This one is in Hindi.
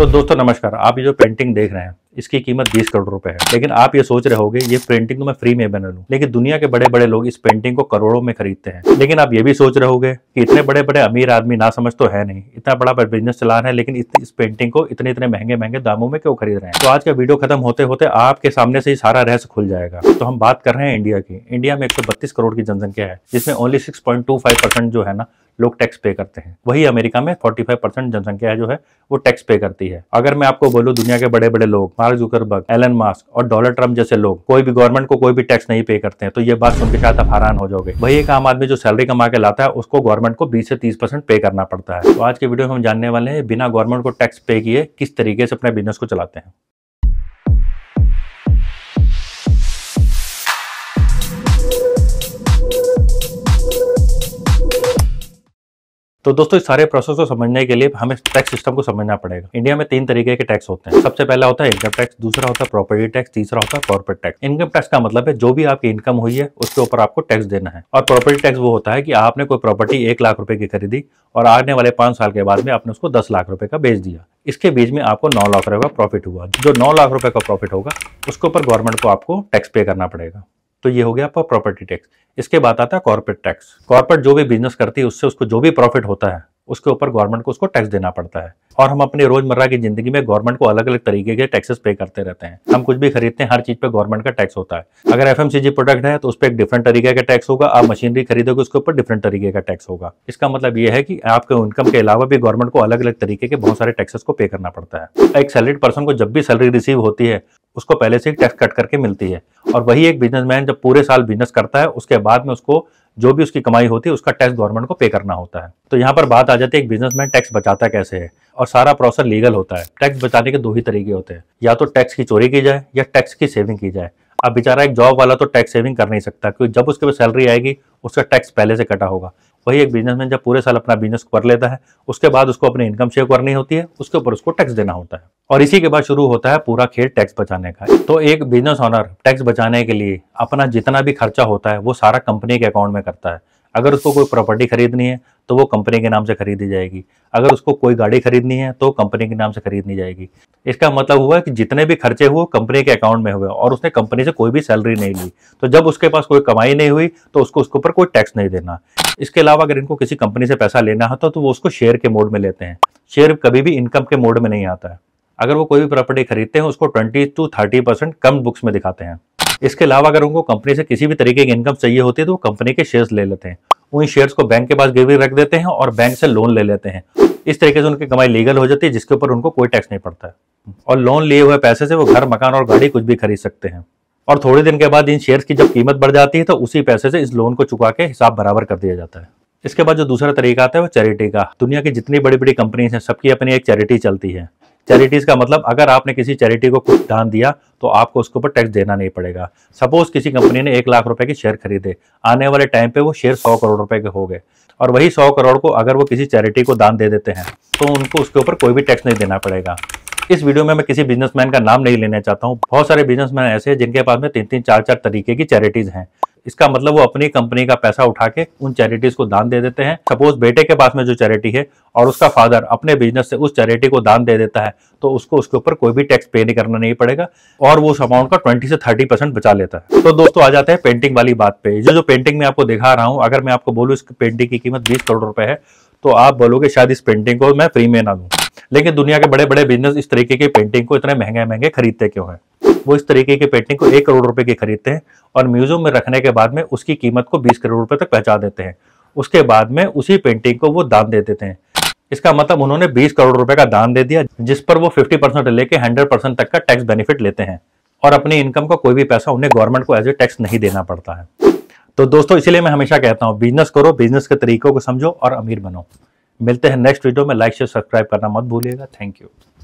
तो दोस्तों नमस्कार आप ये जो पेंटिंग देख रहे हैं इसकी कीमत 20 करोड़ रुपए है लेकिन आप ये सोच रहे होंगे ये पेंटिंग तो मैं फ्री में बना लूं लेकिन दुनिया के बड़े बड़े लोग इस पेंटिंग को करोड़ों में खरीदते हैं लेकिन आप ये भी सोच रहे होंगे कि इतने बड़े बड़े अमीर आदमी ना समझ तो है नहीं इतना बड़ा बिजनेस चला रहे हैं लेकिन इस पेंटिंग को इतने इतने महंगे महंगे दामों में क्यों खरीद रहे हैं तो आज का वीडियो खत्म होते होते आपके सामने से ही सारा रहस्य खुल जाएगा तो हम बात कर रहे हैं इंडिया की इंडिया में एक करोड़ की जनसंख्या है जिसमें ओनली सिक्स जो है ना लोग टैक्स पे करते हैं वही अमेरिका में 45 परसेंट जनसंख्या जो है वो टैक्स पे करती है अगर मैं आपको बोलूँ दुनिया के बड़े बड़े लोग मार्क जुकरबर्ग एलन मास्क और डोनाल्ड ट्रम्प जैसे लोग कोई भी गवर्नमेंट को कोई भी टैक्स नहीं पे करते हैं तो ये बात सुन के शायद आप हैरान हो जाओगे वही एक आम आदमी जो सैलरी कमा के लाता है उसको गवर्नमेंट को बीस से तीस पे करना पड़ता है तो आज के वीडियो में हम जानने वाले हैं बिना गवर्नमेंट को टैक्स पे किए किस तरीके से अपने बिजनेस को चलाते हैं तो दोस्तों इस सारे प्रोसेस को समझने के लिए हमें टैक्स सिस्टम को समझना पड़ेगा इंडिया में तीन तरीके के टैक्स होते हैं सबसे पहला होता है इनकम टैक्स दूसरा होता है प्रॉपर्टी टैक्स तीसरा होता है कॉर्पोरेट टैक्स इनकम टैक्स का मतलब है जो भी आपकी इनकम हुई है उसके ऊपर आपको टैक्स देना है और प्रॉपर्टी टैक्स वो होता है कि आपने कोई प्रॉपर्टी एक लाख रुपए की खरीदी और आने वाले पांच साल के बाद में आपने उसको दस लाख रुपए का बेच दिया इसके बीच में आपको नौ लाख रुपए का प्रॉफिट हुआ जो नौ लाख रुपए का प्रॉफिट होगा उसके ऊपर गवर्नमेंट को आपको टैक्स पे करना पड़ेगा तो ये हो गया आपका प्रॉपर्टी टैक्स इसके बाद आता है कॉर्पोरेट टैक्स कॉर्पोरेट जो भी बिजनेस करती है उससे उसको जो भी प्रॉफिट होता है उसके ऊपर गवर्नमेंट को उसको टैक्स देना पड़ता है और हम अपने रोजमर्रा की जिंदगी में गवर्नमेंट को अलग अलग तरीके के टैक्सेस पे करते रहते हैं हम कुछ भी खरीदते हैं हर चीज पे गवर्नमेंट का टैक्स होता है अगर एफ प्रोडक्ट है तो उस पर एक डिफरेंट तरीके का टैक्स होगा आप मशीनरी खरीदोगे उसके ऊपर डिफरेंट तरीके का टैक्स होगा इसका मतलब यह है कि आपके इनकम के अलावा भी गवर्नमेंट को अलग अलग तरीके के बहुत सारे टैक्सेस को पे करना पड़ता है एक सैलरीड पर्सन को जब भी सैलरी रिसीव होती है उसको पहले से टैक्स कट करके मिलती है और वही एक बिजनेसमैन जब पूरे साल बिजनेस करता है उसके बाद में उसको जो भी उसकी कमाई होती है उसका टैक्स गवर्नमेंट को पे करना होता है तो यहाँ पर बात आ जाती है एक बिजनेसमैन टैक्स बचाता कैसे है और सारा प्रोसेस लीगल होता है टैक्स बचाने के दो ही तरीके होते हैं या तो टैक्स की चोरी की जाए या टैक्स की सेविंग की जाए अब बेचारा एक जॉब वाला तो टैक्स सेविंग कर नहीं सकता क्योंकि जब उसके पास सैलरी आएगी उसका टैक्स पहले से कटा होगा वही एक बिजनेसमैन जब पूरे साल अपना बिजनेस कर लेता है उसके बाद उसको अपनी इनकम शेयर करनी होती है उसके ऊपर उसको टैक्स देना होता है और इसी के बाद शुरू होता है पूरा खेल टैक्स बचाने का तो एक बिजनेस ऑनर टैक्स बचाने के लिए अपना जितना भी खर्चा होता है वो सारा कंपनी के अकाउंट में करता है अगर उसको कोई प्रॉपर्टी खरीदनी है तो वो कंपनी के नाम से खरीदी जाएगी अगर उसको कोई गाड़ी खरीदनी है तो कंपनी के नाम से खरीदनी जाएगी इसका मतलब हुआ कि जितने भी खर्चे हुए कंपनी के अकाउंट में हुए और उसने कंपनी से कोई भी सैलरी नहीं ली तो जब उसके पास कोई कमाई नहीं हुई तो उसको उसके ऊपर कोई टैक्स नहीं देना इसके अलावा अगर इनको किसी कंपनी से पैसा लेना होता तो वो उसको शेयर के मोड में लेते हैं शेयर कभी भी इनकम के मोड में नहीं आता है अगर वो कोई भी प्रॉपर्टी खरीदते हैं उसको ट्वेंटी टू थर्टी परसेंट कम बुक्स में दिखाते हैं इसके अलावा अगर उनको कंपनी से किसी भी तरीके की इनकम चाहिए होती है तो वो कंपनी के शेयर्स ले लेते हैं उन शेयर्स को बैंक के पास गिरवी रख देते हैं और बैंक से लोन ले लेते हैं इस तरीके से उनकी कमाई लीगल हो जाती है जिसके ऊपर उनको कोई टैक्स नहीं पड़ता है और लोन लिए हुए पैसे से वो घर मकान और गाड़ी कुछ भी खरीद सकते हैं और थोड़े दिन के बाद इन शेयर्स की जब कीमत बढ़ जाती है तो उसी पैसे से इस लोन को चुका के हिसाब बराबर कर दिया जाता है इसके बाद जो दूसरा तरीका आता है वो चैरिटी का दुनिया की जितनी बड़ी बड़ी कंपनीज हैं सबकी अपनी एक चैरिटी चलती है चैरिटीज़ का मतलब अगर आपने किसी चैरिटी को कुछ दान दिया तो आपको उसके ऊपर टैक्स देना नहीं पड़ेगा सपोज किसी कंपनी ने एक लाख रुपए के शेयर खरीदे आने वाले टाइम पे वो शेयर सौ करोड़ रुपए के हो गए और वही सौ करोड़ को अगर वो किसी चैरिटी को दान दे देते हैं तो उनको उसके ऊपर कोई भी टैक्स नहीं देना पड़ेगा इस वीडियो में मैं किसी बिजनेसमैन का नाम नहीं लेना चाहता हूँ बहुत सारे बिजनेसमैन ऐसे हैं जिनके पास में तीन तीन चार चार तरीके की चैरिटीज हैं इसका मतलब वो अपनी कंपनी का पैसा उठा के उन चैरिटीज को दान दे देते हैं सपोज बेटे के पास में जो चैरिटी है और उसका फादर अपने बिजनेस से उस चैरिटी को दान दे देता है तो उसको उसके ऊपर कोई भी टैक्स पे नहीं करना नहीं पड़ेगा और वो उस अमाउंट का ट्वेंटी से थर्टी परसेंट बचा लेता है तो दोस्तों आ जाते हैं पेंटिंग वाली बात पे जो जो पेंटिंग मैं आपको दिखा रहा हूँ अगर मैं आपको बोलूँ इस पेंटिंग की कीमत बीस करोड़ रुपए है तो आप बोलोगे शायद इस पेंटिंग को मैं फ्री में ना दूँ लेकिन दुनिया के बड़े बड़े बिजनेस इस तरीके की पेंटिंग को इतने महंगे महंगे खरीदते क्यों है वो इस तरीके की पेंटिंग को एक करोड़ रुपए की खरीदते हैं और म्यूजियम में रखने के बाद में उसकी कीमत को बीस करोड़ रुपए तक पहुंचा देते हैं उसके बाद में उसी पेंटिंग को वो दान दे देते हैं इसका मतलब उन्होंने 20 करोड़ रुपए का दान दे दिया जिस पर वो 50 परसेंट लेके 100 परसेंट तक का टैक्स बेनिफिट लेते हैं और अपनी इनकम का कोई भी पैसा उन्हें गवर्नमेंट को एज ए टैक्स नहीं देना पड़ता है तो दोस्तों इसलिए मैं हमेशा कहता हूँ बिजनेस करो बिजनेस के तरीकों को समझो और अमीर बनो मिलते हैं नेक्स्ट वीडियो में लाइक शेयर सब्सक्राइब करना मत भूलिएगा थैंक यू